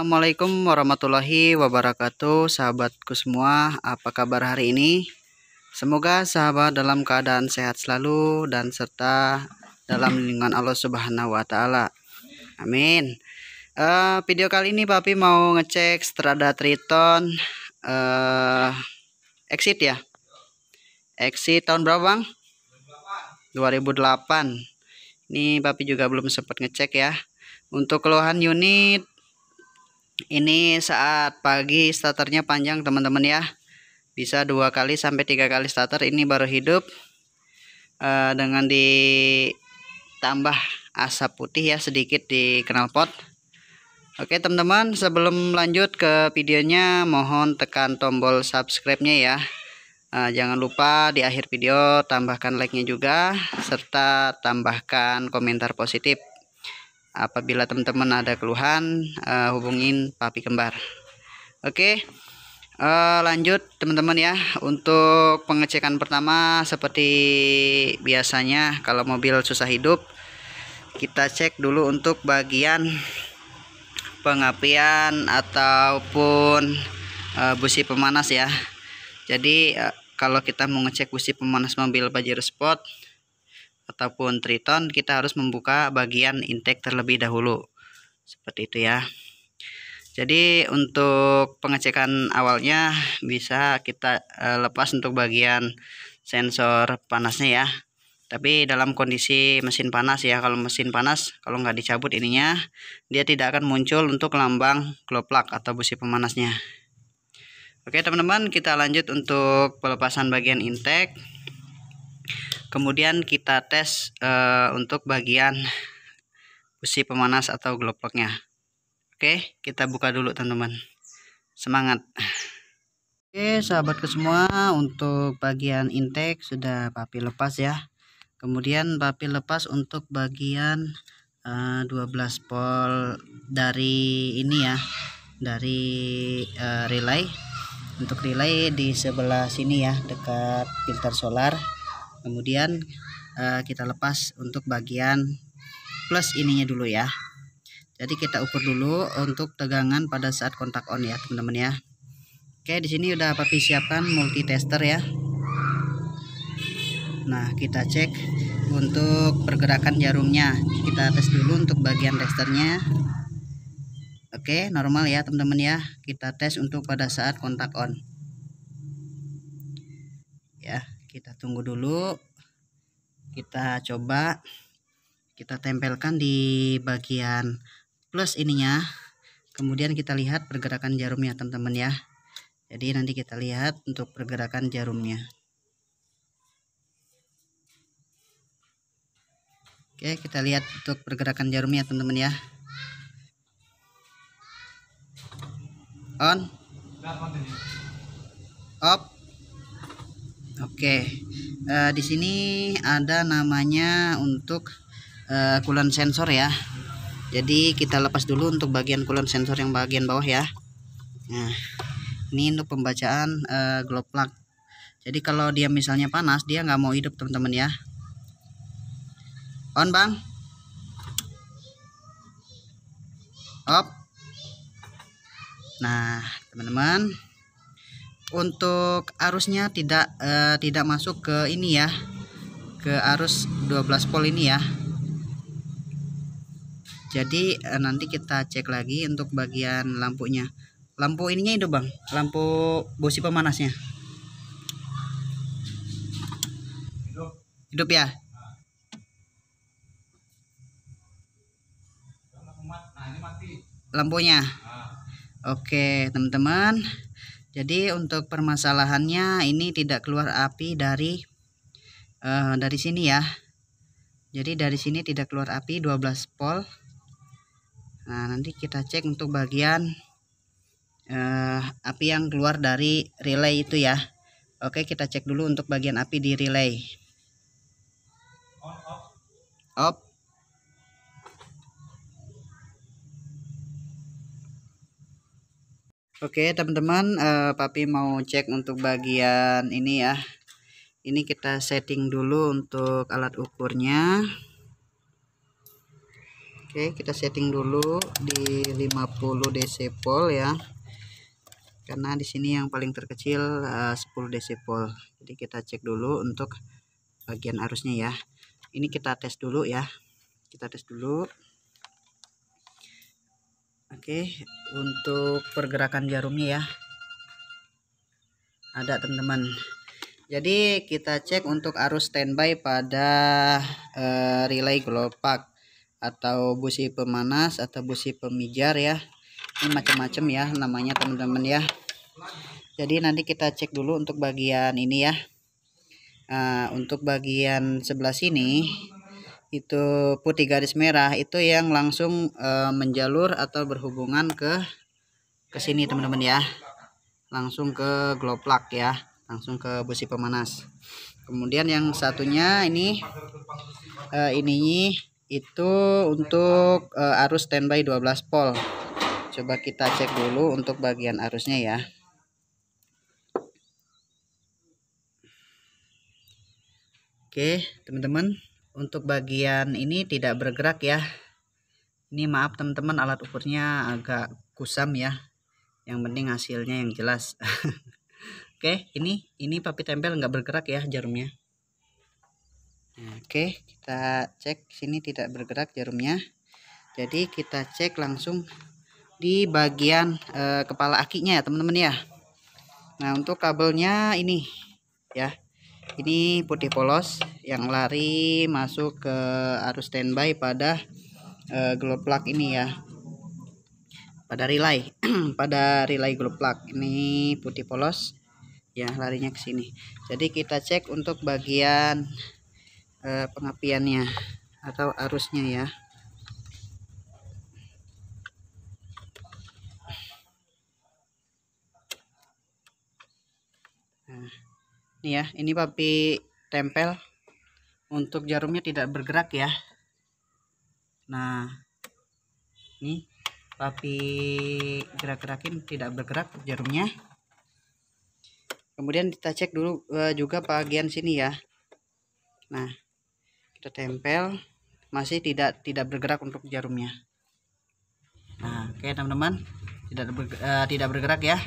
Assalamualaikum warahmatullahi wabarakatuh Sahabatku semua apa kabar hari ini Semoga sahabat dalam keadaan sehat selalu Dan serta dalam lingkungan Allah subhanahu wa ta'ala Amin uh, Video kali ini papi mau ngecek Strada Triton uh, Exit ya Exit tahun berapa bang? 2008 Ini papi juga belum sempat ngecek ya untuk keluhan unit ini saat pagi starternya panjang teman-teman ya bisa dua kali sampai tiga kali starter ini baru hidup uh, dengan ditambah asap putih ya sedikit di knalpot Oke teman-teman sebelum lanjut ke videonya mohon tekan tombol subscribe-nya ya uh, Jangan lupa di akhir video tambahkan like-nya juga serta tambahkan komentar positif apabila teman-teman ada keluhan uh, hubungin papi kembar oke okay. uh, eh, lanjut teman-teman ya untuk pengecekan pertama seperti biasanya kalau mobil susah hidup kita cek dulu untuk bagian pengapian ataupun uh, busi pemanas ya jadi uh, kalau kita mengecek busi pemanas mobil Pajero Sport ataupun triton kita harus membuka bagian intake terlebih dahulu seperti itu ya jadi untuk pengecekan awalnya bisa kita eh, lepas untuk bagian sensor panasnya ya tapi dalam kondisi mesin panas ya kalau mesin panas kalau nggak dicabut ininya dia tidak akan muncul untuk lambang plug atau busi pemanasnya oke teman-teman kita lanjut untuk pelepasan bagian intake kemudian kita tes uh, untuk bagian besi pemanas atau gelopoknya. oke kita buka dulu teman-teman semangat oke sahabatku semua untuk bagian intake sudah papi lepas ya kemudian papi lepas untuk bagian uh, eh, 12 volt dari ini ya dari uh, relay untuk relay di sebelah sini ya dekat filter solar kemudian uh, kita lepas untuk bagian plus ininya dulu ya jadi kita ukur dulu untuk tegangan pada saat kontak on ya teman-teman ya oke di sini udah papi siapkan multitester ya nah kita cek untuk pergerakan jarumnya kita tes dulu untuk bagian testernya oke normal ya teman-teman ya kita tes untuk pada saat kontak on ya kita tunggu dulu kita coba kita tempelkan di bagian plus ininya kemudian kita lihat pergerakan jarumnya teman-teman ya jadi nanti kita lihat untuk pergerakan jarumnya Oke kita lihat untuk pergerakan jarumnya teman-teman ya on up. Oke, uh, di sini ada namanya untuk uh, eh, coolant sensor ya. Jadi kita lepas dulu untuk bagian coolant sensor yang bagian bawah ya. Nah, ini untuk pembacaan uh, glow plug. Jadi kalau dia misalnya panas, dia nggak mau hidup teman-teman ya. On bang. Op. Nah, teman-teman untuk arusnya tidak uh, tidak masuk ke ini ya ke arus 12 volt ini ya jadi uh, nanti kita cek lagi untuk bagian lampunya lampu ininya itu bang lampu busi pemanasnya hidup, hidup ya lampunya oke teman-teman jadi untuk permasalahannya ini tidak keluar api dari uh, dari sini ya. Jadi dari sini tidak keluar api 12 volt. Nah, nanti kita cek untuk bagian uh, api yang keluar dari relay itu ya. Oke, kita cek dulu untuk bagian api di relay. Off. Oke teman-teman uh, papi mau cek untuk bagian ini ya ini kita setting dulu untuk alat ukurnya Oke kita setting dulu di 50 pol ya karena di sini yang paling terkecil uh, 10 pol. jadi kita cek dulu untuk bagian arusnya ya ini kita tes dulu ya kita tes dulu Oke, untuk pergerakan jarumnya ya. Ada teman-teman. Jadi kita cek untuk arus standby pada uh, relay gelopak atau busi pemanas atau busi pemijar ya. Ini macam-macam ya namanya teman-teman ya. Jadi nanti kita cek dulu untuk bagian ini ya. Uh, untuk bagian sebelah sini itu putih garis merah itu yang langsung e, menjalur atau berhubungan ke ke sini teman-teman ya langsung ke gloplak ya langsung ke busi pemanas kemudian yang satunya ini e, ini itu untuk e, arus standby 12 volt coba kita cek dulu untuk bagian arusnya ya oke teman-teman untuk bagian ini tidak bergerak ya ini maaf teman-teman alat ukurnya agak kusam ya yang penting hasilnya yang jelas oke ini ini papi tempel nggak bergerak ya jarumnya nah, oke kita cek sini tidak bergerak jarumnya jadi kita cek langsung di bagian eh, kepala akinya ya teman-teman ya nah untuk kabelnya ini ya ini putih polos yang lari masuk ke arus standby pada uh, eh, glow plug ini ya pada relay pada relay glow plug ini putih polos ya larinya ke sini jadi kita cek untuk bagian uh, pengapiannya atau arusnya ya Nah, ini ya, ini papi tempel untuk jarumnya tidak bergerak ya nah ini tapi gerak-gerakin tidak bergerak jarumnya kemudian kita cek dulu eh, juga bagian sini ya nah kita tempel masih tidak tidak bergerak untuk jarumnya nah oke okay, teman-teman tidak ber, uh, eh, tidak bergerak ya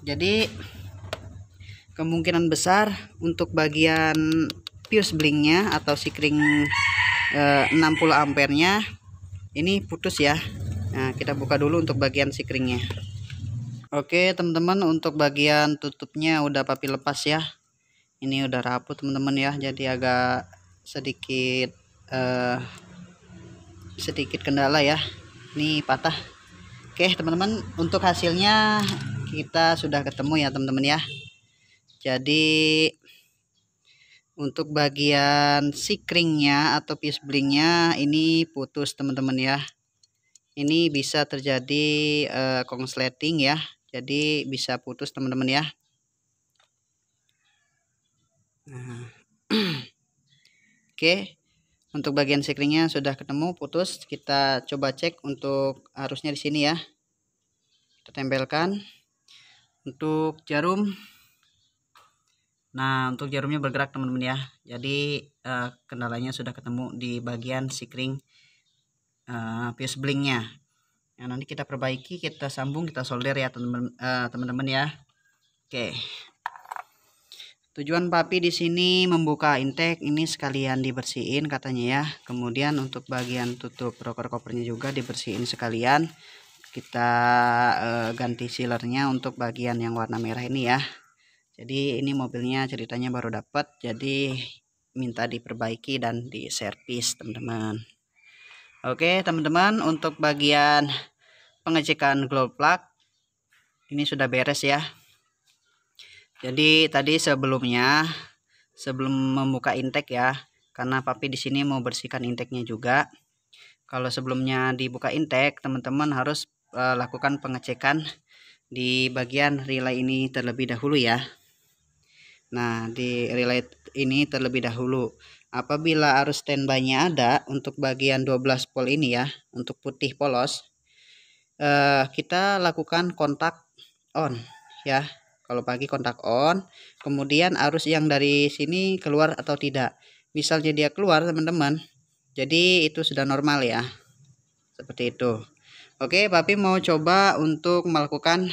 jadi kemungkinan besar untuk bagian fuse blinknya atau si kering eh, 60 ampernya ini putus ya nah kita buka dulu untuk bagian si keringnya oke teman-teman untuk bagian tutupnya udah papi lepas ya ini udah rapuh teman-teman ya jadi agak sedikit eh, sedikit kendala ya ini patah oke teman-teman untuk hasilnya kita sudah ketemu ya teman-teman ya jadi untuk bagian sikringnya atau blingnya ini putus teman-teman ya ini bisa terjadi uh, eh, kongsleting ya jadi bisa putus teman-teman ya nah. oke okay. untuk bagian sikringnya sudah ketemu putus kita coba cek untuk arusnya di sini ya kita tempelkan untuk jarum Nah untuk jarumnya bergerak teman-teman ya jadi uh, kendalanya sudah ketemu di bagian sikring uh, fuse blinknya nah, nanti kita perbaiki kita sambung kita solder ya teman-teman uh, ya Oke tujuan papi di sini membuka intake ini sekalian dibersihin katanya ya kemudian untuk bagian tutup rocker kopernya juga dibersihin sekalian kita uh, ganti sealernya untuk bagian yang warna merah ini ya jadi ini mobilnya ceritanya baru dapat jadi minta diperbaiki dan diservis teman-teman oke teman-teman untuk bagian pengecekan glow plug ini sudah beres ya jadi tadi sebelumnya sebelum membuka intake ya karena papi di sini mau bersihkan intake-nya juga kalau sebelumnya dibuka intake teman-teman harus uh, lakukan pengecekan di bagian relay ini terlebih dahulu ya Nah, di relay ini terlebih dahulu. Apabila arus standby-nya ada untuk bagian 12 pol ini ya, untuk putih polos, eh, kita lakukan kontak on ya. Kalau pagi kontak on, kemudian arus yang dari sini keluar atau tidak. Misalnya dia keluar teman-teman, jadi itu sudah normal ya. Seperti itu. Oke, Papi mau coba untuk melakukan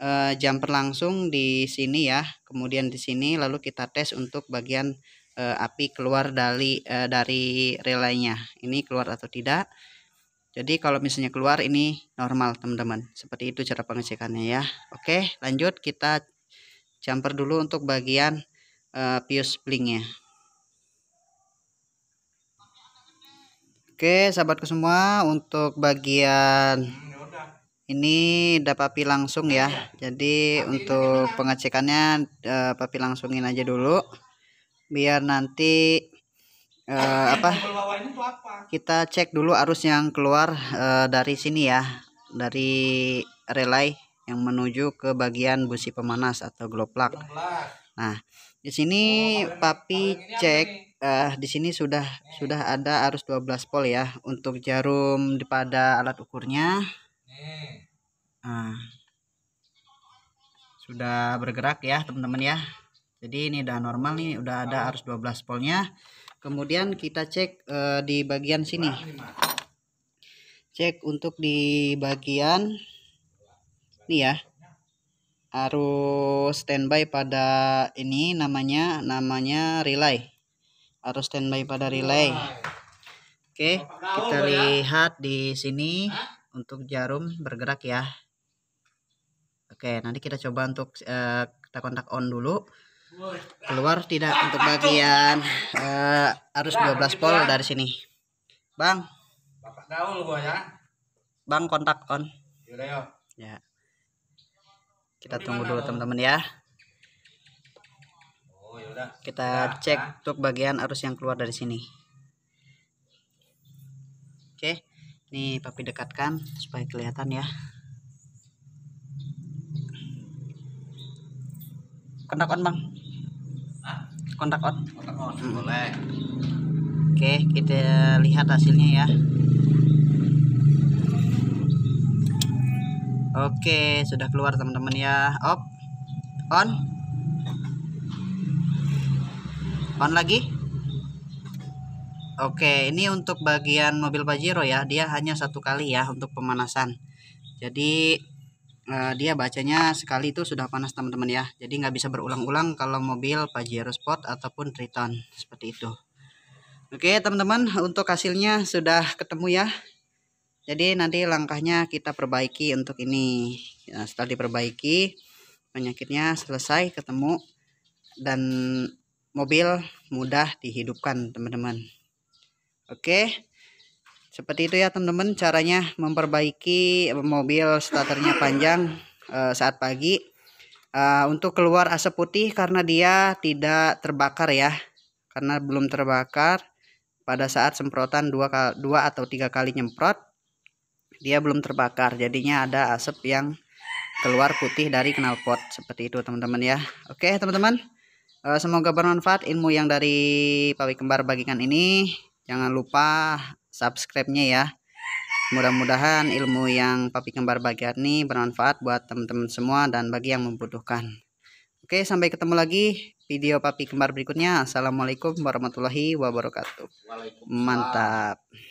uh, eh, langsung langsung di sini ya kemudian di sini lalu kita tes untuk bagian uh, api keluar dari uh, dari relaynya ini keluar atau tidak jadi kalau misalnya keluar ini normal teman-teman seperti itu cara pengecekannya ya oke lanjut kita jumper dulu untuk bagian uh, pius blinknya Oke sahabatku semua untuk bagian ini udah papi langsung ya jadi untuk pengecekannya uh, papi langsungin aja dulu biar nanti uh, apa kita cek dulu arus yang keluar uh, dari sini ya dari relay yang menuju ke bagian busi pemanas atau gloplak nah di sini papi cek uh, di sini sudah sudah ada arus 12 volt ya untuk jarum pada alat ukurnya Nah, sudah bergerak ya teman-teman ya. Jadi ini udah normal nih, udah ada arus 12 voltnya. Kemudian kita cek eh, di bagian sini. Cek untuk di bagian ini ya. Arus standby pada ini namanya namanya relay. Arus standby pada relay. Oke, kita ya? lihat di sini untuk jarum bergerak ya oke nanti kita coba untuk uh, kita kontak on dulu keluar tidak untuk bagian uh, arus 12 nah, gitu volt ya. dari sini bang ya. bang kontak on ya kita tunggu dulu teman-teman ya oh, kita cek untuk bagian arus yang keluar dari sini oke okay. Ini papi dekatkan supaya kelihatan ya. Kontak on, Bang. Kontak on. hmm. boleh. Oke, kita lihat hasilnya ya. Oke, sudah keluar teman-teman ya. Op. On. On lagi. Oke, ini untuk bagian mobil Pajero ya. Dia hanya satu kali ya untuk pemanasan. Jadi eh, dia bacanya sekali itu sudah panas teman-teman ya. Jadi nggak bisa berulang-ulang kalau mobil Pajero Sport ataupun Triton seperti itu. Oke teman-teman, untuk hasilnya sudah ketemu ya. Jadi nanti langkahnya kita perbaiki untuk ini. Ya, setelah diperbaiki, penyakitnya selesai ketemu dan mobil mudah dihidupkan teman-teman. Oke. Seperti itu ya teman-teman caranya memperbaiki mobil starternya panjang uh, saat pagi. Uh, untuk keluar asap putih karena dia tidak terbakar ya. Karena belum terbakar pada saat semprotan dua, dua atau tiga kali nyemprot dia belum terbakar jadinya ada asap yang keluar putih dari knalpot seperti itu teman-teman ya oke teman-teman eh, semoga bermanfaat ilmu yang dari Pawi Kembar bagikan ini jangan lupa subscribe-nya ya mudah-mudahan ilmu yang papi kembar bagian ini bermanfaat buat teman-teman semua dan bagi yang membutuhkan oke sampai ketemu lagi video papi kembar berikutnya assalamualaikum warahmatullahi wabarakatuh mantap